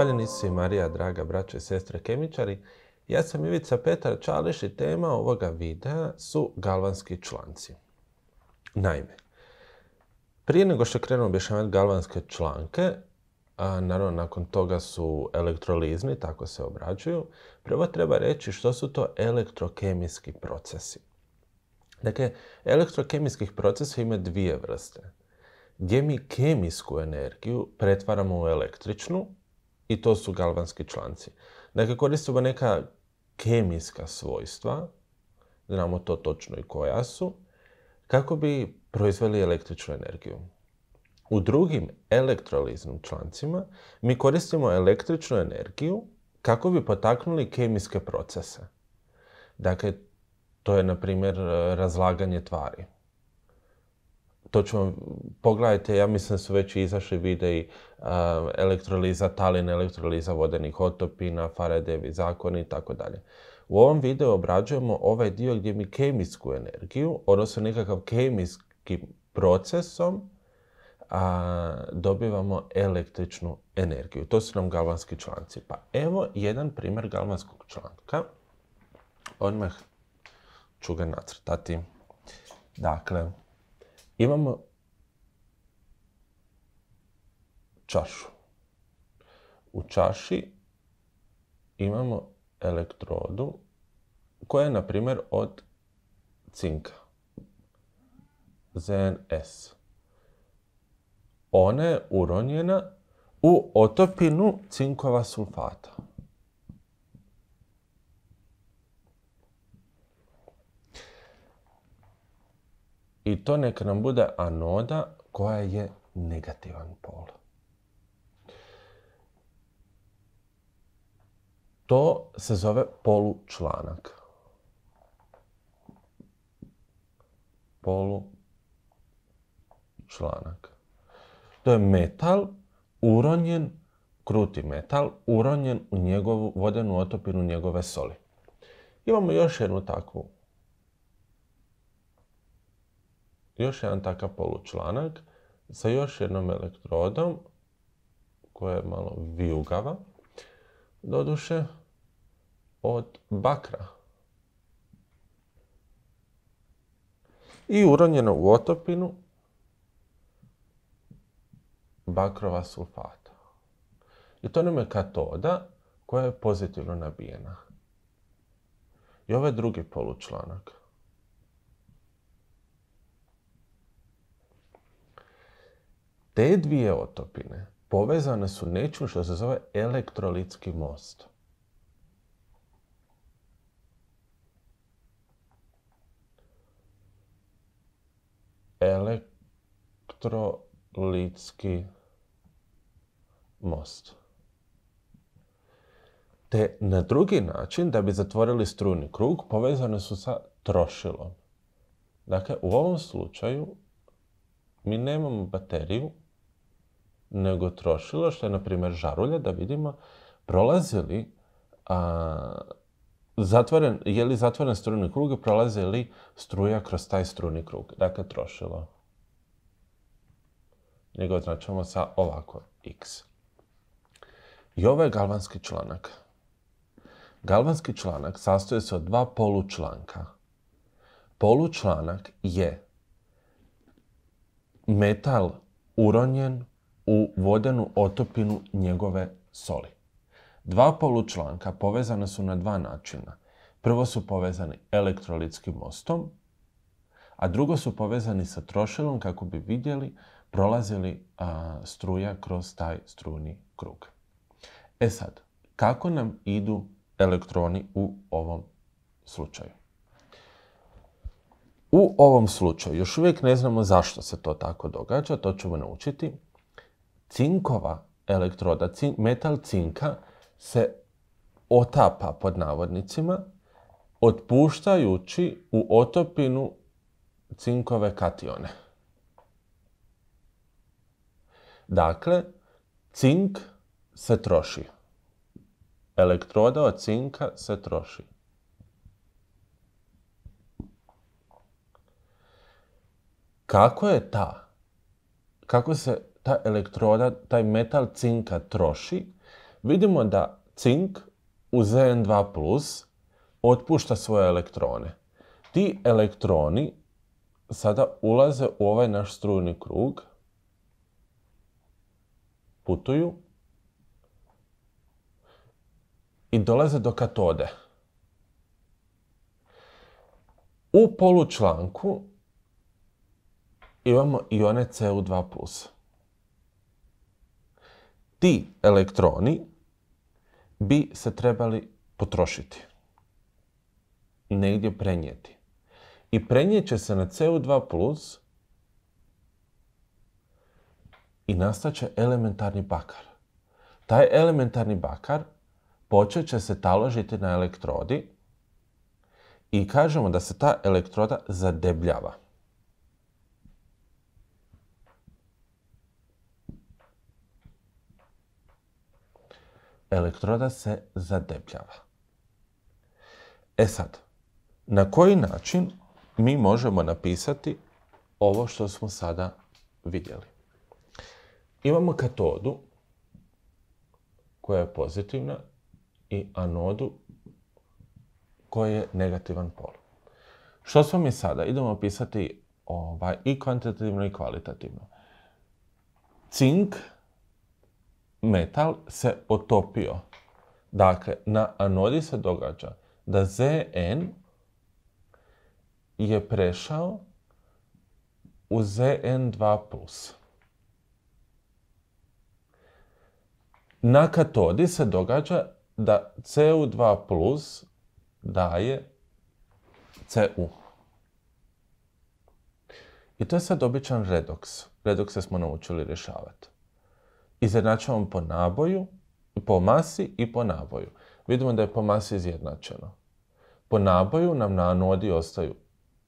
Hvaljeni su Marija, draga braće i sestre kemičari. Ja sam Ivica Petar Čališ i tema ovoga videa su galvanski članci. Naime, prije nego što krenemo objašnjavati galvanske članke, a naravno nakon toga su elektrolizni, tako se obrađuju, prvo treba reći što su to elektrokemijski procesi. Dakle, elektrokemijskih procesa ima dvije vrste. Gdje mi kemijsku energiju pretvaramo u električnu, i to su galvanski članci. Dakle, koristimo neka kemijska svojstva, znamo to točno i koja su, kako bi proizveli električnu energiju. U drugim elektroliznim člancima mi koristimo električnu energiju kako bi potaknuli kemijske procese. Dakle, to je, na primjer, razlaganje tvari to ćemo, pogledajte, ja mislim su već izašli videi eh, elektroliza talina, elektroliza vodenih otopina, Faradevi zakoni i tako dalje. U ovom videu obrađujemo ovaj dio gdje mi kemijsku energiju, odnosno nekakav kemijskim procesom a, eh, dobivamo električnu energiju. To su nam galvanski članci. Pa evo jedan primjer galvanskog članka. Odmah ću ga nacrtati. Dakle, Imamo čašu. U čaši imamo elektrodu koja je, na primjer, od cinka. ZNS. Ona je uronjena u otopinu cinkova sulfata. I to neka nam bude anoda koja je negativan pol. To se zove polučlanak. Polučlanak. To je metal uronjen, kruti metal, uronjen u njegovu vodenu otopinu njegove soli. Imamo još jednu takvu još jedan takav polučlanak sa još jednom elektrodom koja je malo vijugava, doduše, od bakra. I uronjeno u otopinu bakrova sulfata. I to nam je katoda koja je pozitivno nabijena. I ovaj drugi polučlanak. Te dvije otopine povezane su nečim što se zove elektrolitski most. Elektrolitski most. Te na drugi način, da bi zatvorili strujni krug, povezane su sa trošilom. Dakle, u ovom slučaju mi nemamo bateriju, nego trošilo, što je, na primjer, žarulja, da vidimo prolaze li a, zatvoren, je li zatvoren struni krug i prolaze li struja kroz taj struni krug. Dakle, trošilo. Nego označamo sa ovako, x. I ovo je galvanski članak. Galvanski članak sastoji se od dva polučlanka. Polučlanak je metal uronjen u vodenu otopinu njegove soli. Dva polučlanka povezana su na dva načina. Prvo su povezani elektrolitskim mostom, a drugo su povezani sa trošilom kako bi vidjeli prolazili struja kroz taj strujni krug. E sad, kako nam idu elektroni u ovom slučaju? U ovom slučaju još uvijek ne znamo zašto se to tako događa, to ćemo naučiti cinkova elektroda, metal cinka se otapa pod navodnicima, otpuštajući u otopinu cinkove katione. Dakle, cink se troši. Elektroda od cinka se troši. Kako je ta? Kako se elektroda, taj metal cinka troši, vidimo da cink u Zn2+, otpušta svoje elektrone. Ti elektroni sada ulaze u ovaj naš strujni krug, putuju i dolaze do katode. U polučlanku imamo one cu 2 ti elektroni bi se trebali potrošiti, negdje prenijeti. I prenijet će se na CO2 plus i nastat će elementarni bakar. Taj elementarni bakar počet će se taložiti na elektrodi i kažemo da se ta elektroda zadebljava. elektroda se zadebljava. E sad, na koji način mi možemo napisati ovo što smo sada vidjeli? Imamo katodu koja je pozitivna i anodu koja je negativan pol. Što smo mi sada? Idemo pisati ovaj, i kvantitativno i kvalitativno. Cink metal se otopio. Dakle, na anodi se događa da Zn je prešao u Zn2+. Na katodi se događa da Cu2 daje Cu. I to je sad običan redoks. Redokse smo naučili rješavati izjednačavamo po naboju, po masi i po naboju. Vidimo da je po masi izjednačeno. Po naboju nam na anodi ostaju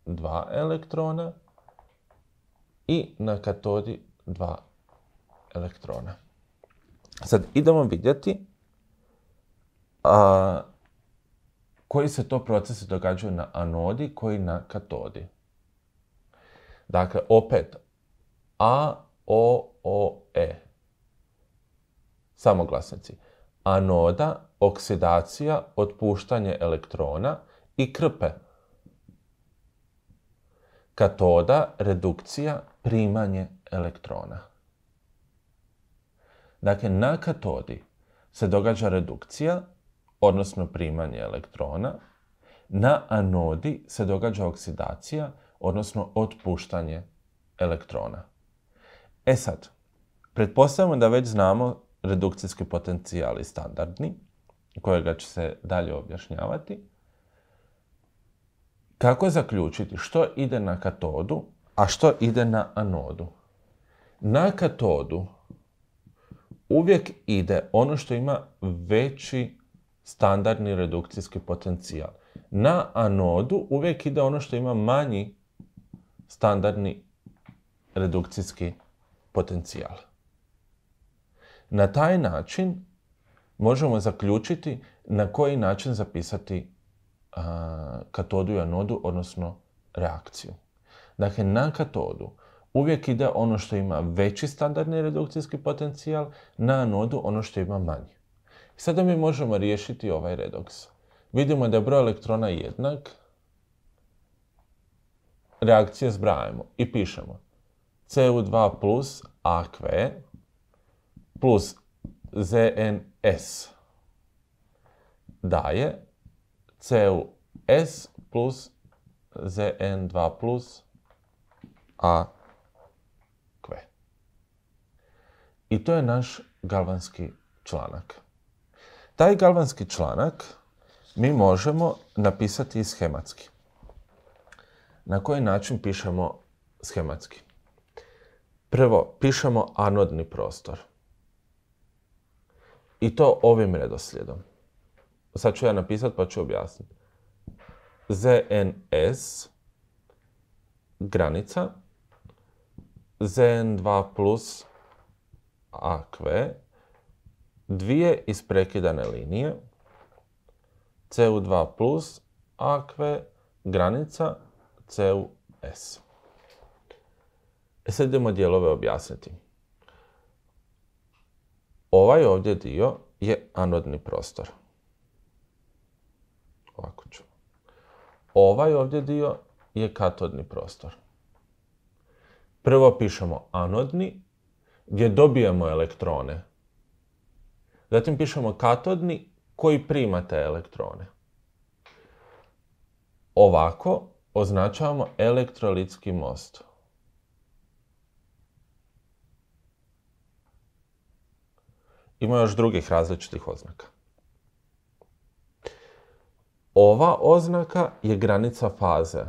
dva elektrona i na katodi dva elektrona. Sad idemo vidjeti a, koji se to procesi događaju na anodi, koji na katodi. Dakle, opet A, O, O, E samoglasnici. Anoda, oksidacija, otpuštanje elektrona i krpe. Katoda, redukcija, primanje elektrona. Dakle, na katodi se događa redukcija, odnosno primanje elektrona. Na anodi se događa oksidacija, odnosno otpuštanje elektrona. E sad, pretpostavljamo da već znamo redukcijski potencijal i standardni, kojega će se dalje objašnjavati. Kako zaključiti što ide na katodu, a što ide na anodu? Na katodu uvijek ide ono što ima veći standardni redukcijski potencijal. Na anodu uvijek ide ono što ima manji standardni redukcijski potencijal. Na taj način možemo zaključiti na koji način zapisati katodu i anodu, odnosno reakciju. Dakle, na katodu uvijek ide ono što ima veći standardni redukcijski potencijal, na anodu ono što ima manji. Sada mi možemo riješiti ovaj redoks. Vidimo da je broj elektrona jednak, reakcije zbrajamo i pišemo. Cu2 plus AQ e, plus ZNS daje CUS plus ZN2 plus AQ. I to je naš galvanski članak. Taj galvanski članak mi možemo napisati i schematski. Na koji način pišemo schematski? Prvo, pišemo anodni prostor. I to ovim redoslijedom. Sad ću ja napisati pa ću objasniti. ZNS granica ZN2 plus dvije isprekidane linije CU2 plus granica CUS. E sad idemo dijelove objasniti. Ovaj ovdje dio je anodni prostor. Ovako ću. Ovaj ovdje dio je katodni prostor. Prvo pišemo anodni, gdje dobijemo elektrone. Zatim pišemo katodni, koji prima te elektrone. Ovako označavamo elektrolitski most. ima još drugih različitih oznaka. Ova oznaka je granica faze.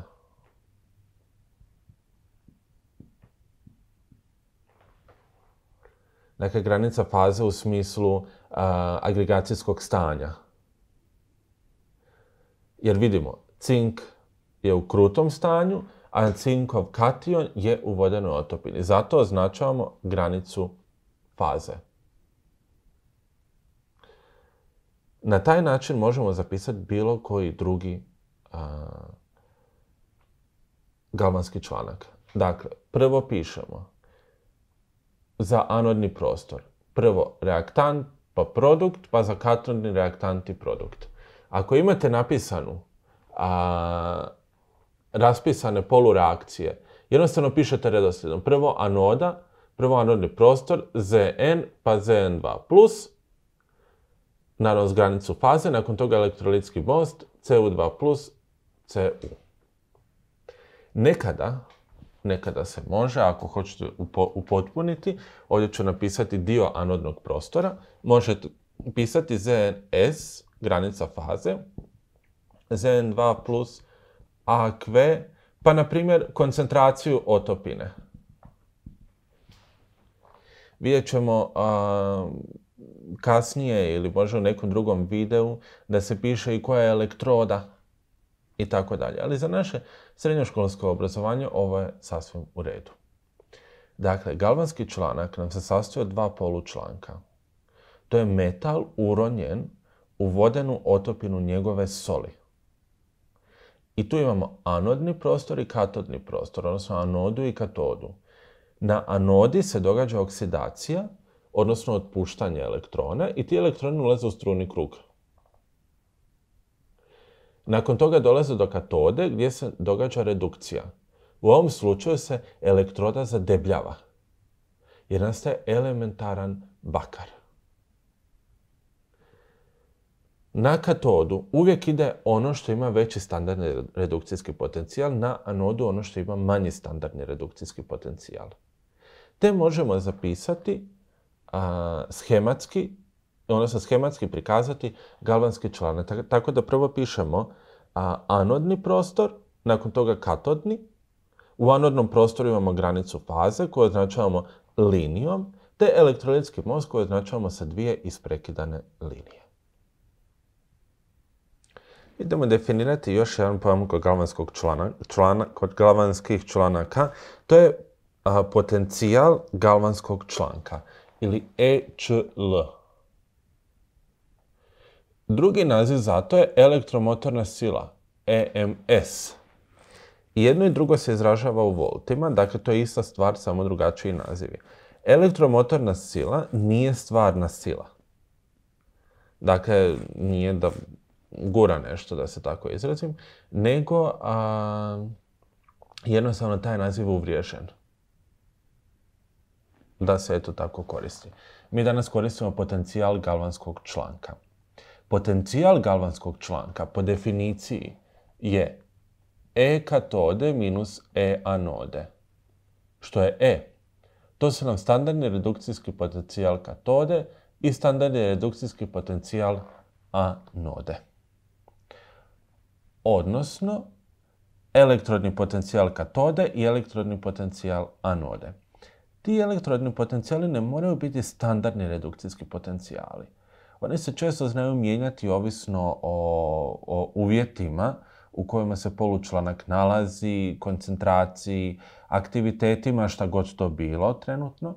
Dakle, granica faze u smislu uh, agregacijskog stanja. Jer vidimo, cink je u krutom stanju, a cinkov kation je u vodenoj otopini. Zato označavamo granicu faze. na taj način možemo zapisati bilo koji drugi a, galvanski članak. Dakle, prvo pišemo za anodni prostor. Prvo reaktant, pa produkt, pa za katodni reaktant i produkt. Ako imate napisanu a, raspisane polureakcije, jednostavno pišete redosljedno. Prvo anoda, prvo anodni prostor, Zn, pa Zn2+, plus, na granicu faze, nakon toga elektrolitski most, CU2 plus CU. Nekada, nekada se može, ako hoćete upotpuniti, ovdje ću napisati dio anodnog prostora, možete pisati ZNS, granica faze, ZN2 plus AQ, pa na primjer koncentraciju otopine. Vidjet ćemo kasnije ili možda u nekom drugom videu da se piše i koja je elektroda i tako dalje. Ali za naše srednjoškolsko obrazovanje ovo je sasvim u redu. Dakle, galvanski članak nam se sastoji od dva polučlanka. To je metal uronjen u vodenu otopinu njegove soli. I tu imamo anodni prostor i katodni prostor, odnosno anodu i katodu. Na anodi se događa oksidacija, odnosno otpuštanje elektrona i ti elektroni ulaze u struni krug. Nakon toga dolaze do katode gdje se događa redukcija. U ovom slučaju se elektroda zadebljava jer nastaje elementaran bakar. Na katodu uvijek ide ono što ima veći standardni redukcijski potencijal, na anodu ono što ima manji standardni redukcijski potencijal. Te možemo zapisati a, schematski, se schematski prikazati galvanski članak. Tako da prvo pišemo anodni prostor, nakon toga katodni. U anodnom prostoru imamo granicu faze koju označavamo linijom, te elektrolitski most koju označavamo sa dvije isprekidane linije. Idemo definirati još jedan pojam kod, galvanskog člana, kod galvanskih članaka. To je potencijal galvanskog članka ili ECL. Drugi naziv za to je elektromotorna sila, EMS. I jedno i drugo se izražava u voltima, dakle to je ista stvar, samo drugačiji nazivi. Elektromotorna sila nije stvarna sila. Dakle, nije da gura nešto, da se tako izrazim, nego jednostavno taj naziv je uvriježen da se eto tako koristi. Mi danas koristimo potencijal galvanskog članka. Potencijal galvanskog članka po definiciji je E katode minus E anode. Što je E? To su nam standardni redukcijski potencijal katode i standardni redukcijski potencijal anode. Odnosno, elektrodni potencijal katode i elektrodni potencijal anode. Ti elektrodni potencijali ne moraju biti standardni redukcijski potencijali. Oni se često znaju mijenjati ovisno o, uvjetima u kojima se polučlanak nalazi, koncentraciji, aktivitetima, šta god to bilo trenutno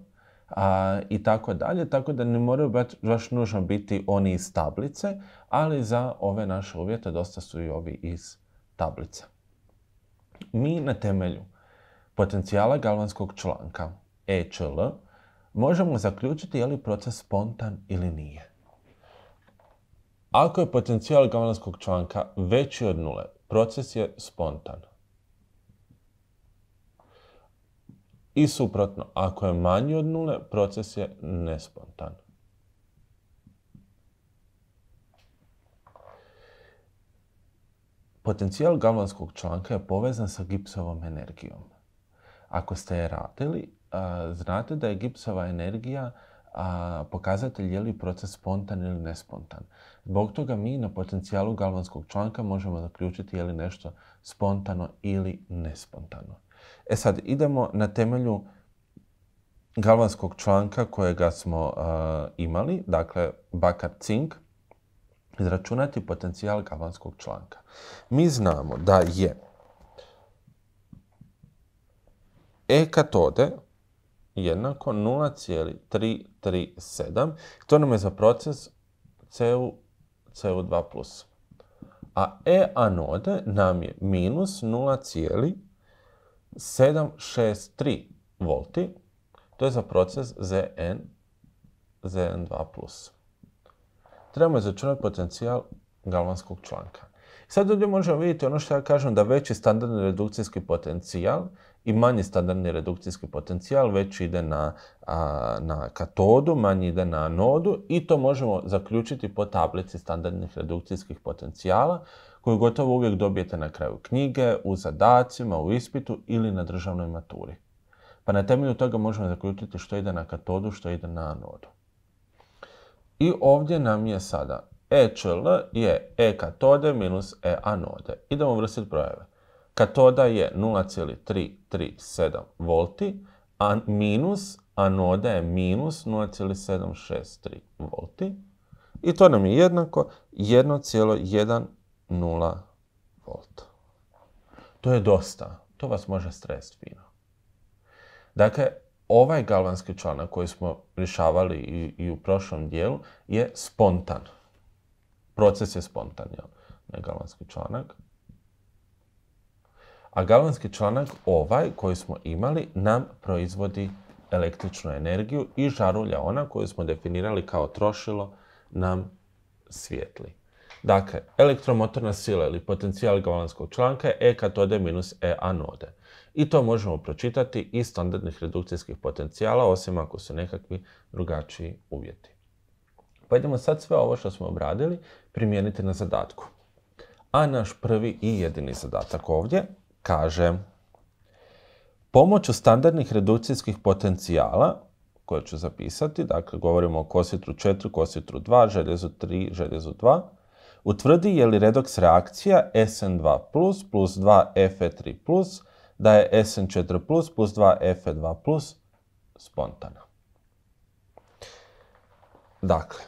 i tako dalje, tako da ne moraju baš, baš nužno biti oni iz tablice, ali za ove naše uvjete dosta su i ovi iz tablice. Mi na temelju potencijala galvanskog članka HL, e možemo zaključiti je li proces spontan ili nije. Ako je potencijal galvanskog članka veći od nule, proces je spontan. I suprotno, ako je manji od nule, proces je nespontan. Potencijal galvanskog članka je povezan sa gipsovom energijom. Ako ste je radili znate da je gipsova energija pokazatelj je li proces spontan ili nespontan. Zbog toga mi na potencijalu galvanskog članka možemo zaključiti je li nešto spontano ili nespontano. E sad, idemo na temelju galvanskog članka kojega smo imali, dakle bakar cink, izračunati potencijal galvanskog članka. Mi znamo da je E katode jednako 0,337. To nam je za proces CU, 2 A E anode nam je minus 0,763 volti. To je za proces Zn, Zn2+. Trebamo izračunati potencijal galvanskog članka. Sad ovdje možemo vidjeti ono što ja kažem da veći standardni redukcijski potencijal i manji standardni redukcijski potencijal, već ide na, na katodu, manji ide na anodu i to možemo zaključiti po tablici standardnih redukcijskih potencijala koju gotovo uvijek dobijete na kraju knjige, u zadacima, u ispitu ili na državnoj maturi. Pa na temelju toga možemo zaključiti što ide na katodu, što ide na anodu. I ovdje nam je sada HL e je E katode minus E anode. Idemo vrstiti brojeve. Katoda je 0,337 volti, a minus anoda je minus 0,763 volti. I to nam je jednako 1,10 volt. To je dosta. To vas može stres fino. Dakle, ovaj galvanski članak koji smo rješavali i, u prošlom dijelu je spontan. Proces je spontan, jel? Ne galvanski članak. A galvanski članak, ovaj koji smo imali, nam proizvodi električnu energiju i žarulja ona koju smo definirali kao trošilo nam svijetli. Dakle, elektromotorna sila ili potencijal galvanskog članka je E katode minus E anode. I to možemo pročitati iz standardnih redukcijskih potencijala, osim ako su nekakvi drugačiji uvjeti. Pa idemo sad sve ovo što smo obradili primijeniti na zadatku. A naš prvi i jedini zadatak ovdje kaže Pomoću standardnih redukcijskih potencijala, koje ću zapisati, dakle govorimo o kositru 4, kositru 2, željezu 3, željezu 2, utvrdi je li redoks reakcija SN2+, plus 2Fe3+, da je SN4+, plus, 2Fe2+, spontana. Dakle,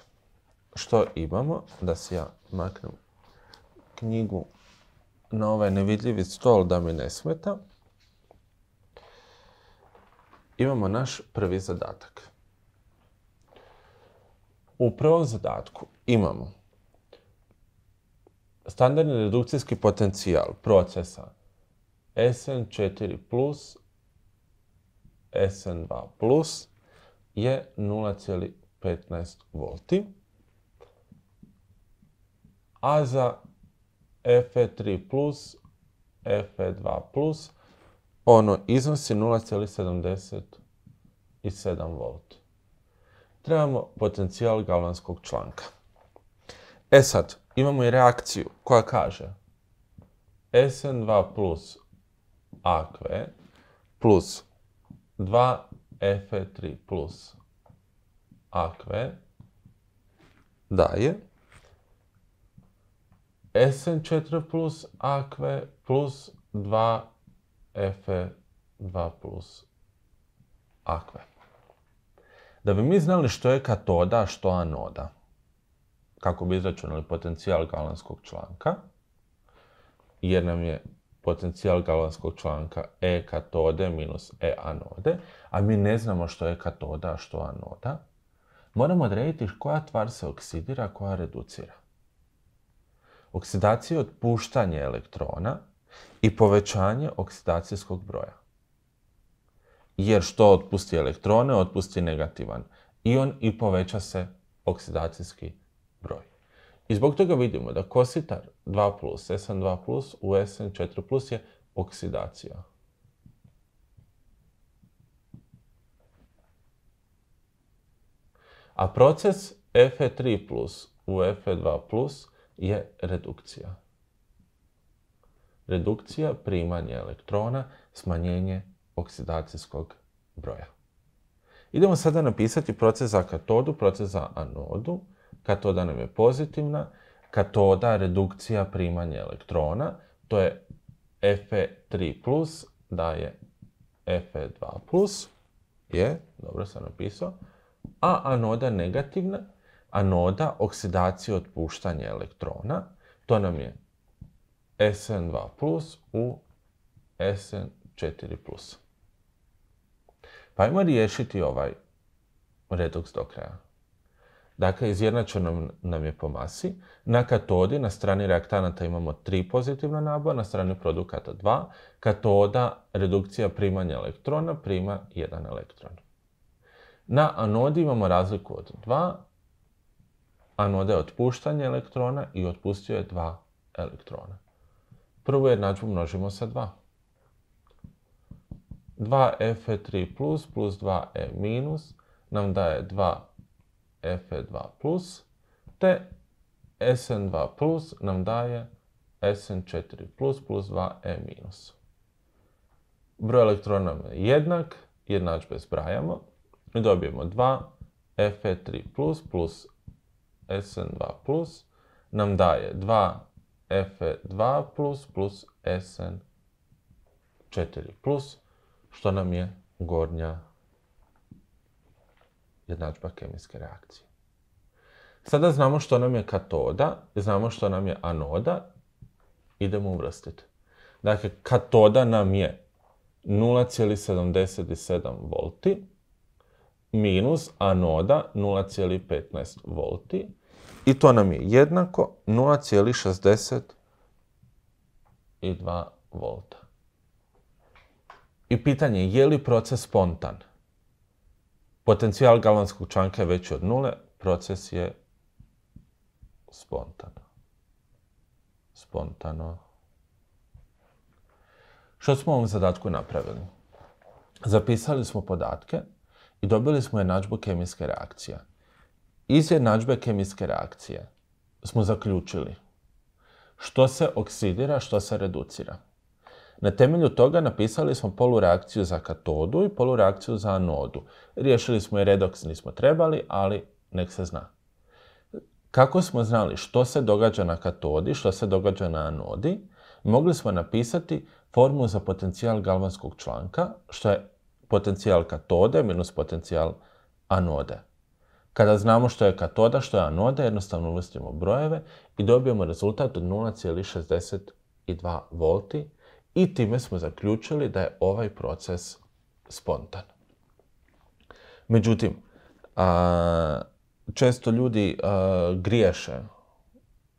što imamo? Da se ja maknem knjigu na ovaj nevidljivi stol da mi ne smeta, imamo naš prvi zadatak. U prvom zadatku imamo standardni redukcijski potencijal procesa SN4 plus SN2 plus je 0,15 V, a za Fe3 plus Fe2 plus ono iznosi 0,77 V. Trebamo potencijal galvanskog članka. E sad, imamo i reakciju koja kaže SN2 plus AQ e plus 2Fe3 plus AQ e daje SN4 plus AQ plus 2F2 plus AQ. Da bi mi znali što je katoda, što anoda, kako bi izračunali potencijal galanskog članka, jer nam je potencijal galanskog članka E katode minus E anode, a mi ne znamo što je katoda, a što anoda, moramo odrediti koja tvar se oksidira, koja reducira. Oksidacija je otpuštanje elektrona i povećanje oksidacijskog broja. Jer što otpusti elektrone, otpusti negativan ion i poveća se oksidacijski broj. I zbog toga vidimo da kositar 2+, SN2+, u SN4+, je oksidacija. A proces Fe3+, u Fe2+, je redukcija. Redukcija primanje elektrona, smanjenje oksidacijskog broja. Idemo sada napisati proces za katodu, proces za anodu. Katoda nam je pozitivna. Katoda, redukcija, primanje elektrona. To je Fe3 daje Fe2 Je, dobro sam napisao. A anoda negativna anoda oksidacija otpuštanje elektrona. To nam je SN2 plus u SN4 plus. Pa ajmo riješiti ovaj redoks do kraja. Dakle, izjednačeno nam je po masi. Na katodi, na strani reaktanata imamo tri pozitivna naboja, na strani produkata dva. Katoda, redukcija primanja elektrona, prima jedan elektron. Na anodi imamo razliku od 2, anoda je otpuštanje elektrona i otpustio je dva elektrona. Prvu jednadžbu množimo sa 2. 2Fe3 plus plus 2E minus nam daje 2 f 2 plus, te Sn2 plus nam daje Sn4 plus plus 2E minus. Broj elektrona je jednak, jednadžbe zbrajamo i dobijemo 2 f 3 plus plus SN2 plus nam daje 2F2 plus plus SN4 plus, što nam je gornja jednadžba kemijske reakcije. Sada znamo što nam je katoda, znamo što nam je anoda, idemo uvrstiti. Dakle, katoda nam je 0,77 volti, minus anoda 0,15 volti i to nam je jednako 0,62 volta. I pitanje je, li proces spontan? Potencijal galvanskog čanka je veći od nule, proces je spontan. Spontano. Što smo u ovom zadatku napravili? Zapisali smo podatke i dobili smo jednadžbu kemijske reakcije. Iz jednadžbe kemijske reakcije smo zaključili što se oksidira, što se reducira. Na temelju toga napisali smo polureakciju za katodu i polureakciju za anodu. Riješili smo i redoks, nismo trebali, ali nek se zna. Kako smo znali što se događa na katodi, što se događa na anodi, mogli smo napisati formu za potencijal galvanskog članka, što je potencijal katode minus potencijal anode. Kada znamo što je katoda, što je anode, jednostavno uvrstimo brojeve i dobijemo rezultat od 0,62 V i time smo zaključili da je ovaj proces spontan. Međutim, često ljudi griješe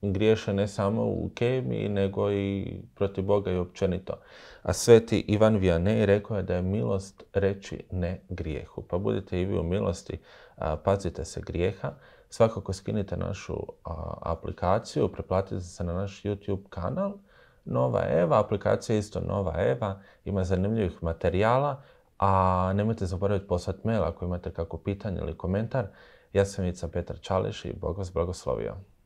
griješe ne samo u kemiji, nego i protiv Boga i općenito. A sveti Ivan Vianney rekao je da je milost reći ne grijehu. Pa budite i vi u milosti, a, pazite se grijeha. Svakako skinite našu aplikaciju, preplatite se na naš YouTube kanal. Nova Eva, aplikacija je isto Nova Eva, ima zanimljivih materijala, a nemojte zaboraviti poslati mail ako imate kako pitanje ili komentar. Ja sam Ica Petar Čališ i Bog vas blagoslovio.